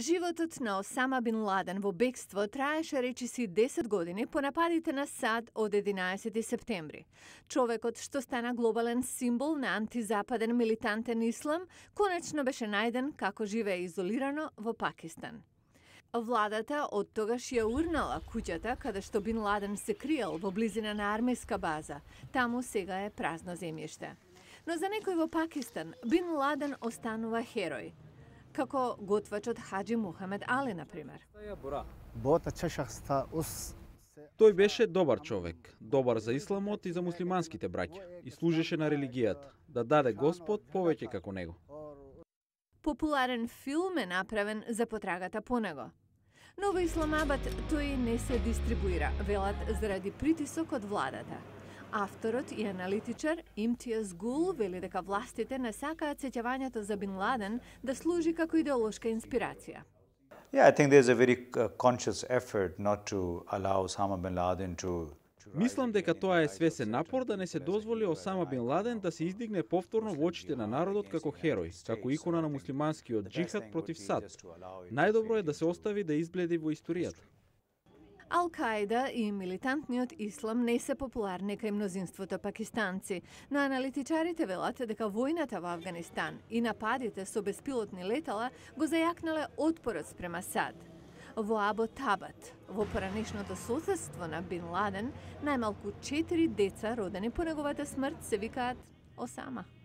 Животот на Осама Бин Ладен во бегство траеше речиси 10 години по нападите на САД од 11 септември. Човекот што стана глобален символ на антизападен милитантен ислам, конечно беше најден како живее изолирано во Пакистан. Владата од тогаш ја урнала куќата каде што Бин Ладен се криел во близина на армиска база. Таму сега е празно земјиште. Но за некој во Пакистан, Бин Ладен останува херој, како готвачот Хаджи Мухамед Али, например. Тој беше добар човек, добар за исламот и за муслиманските браќа, и служеше на религијата, да даде Господ повеќе како него. Популарен филм е направен за потрагата по него. Но во Исламабад тој не се дистрибуира, велат заради притисок од владата. Авторот и аналитичар Имтиас Гул вели дека властите не сакаат сеќавањето за Бин Ладен да служи како идеолошка инспирација. Yeah, I think there's a very uh, conscious effort not to allow Osama bin Laden to Мислам дека тоа е свесен напор да не се дозволи Осама Бин Ладен да се издигне повторно во очите на народот како херој, како икона на муслиманскиот джихад против САД. Најдобро е да се остави да избледи во историјата. Ал-Каида и милитантниот ислам не се популарни кај мнозинството пакистанци, но аналитичарите велат дека војната во Афганистан и нападите со беспилотни летала го зајакнале отпорот спрема САД. Во Або Табат, во поранешното соседство на Бин Ладен, најмалку 4 деца родени по неговата смрт се викаат Осама.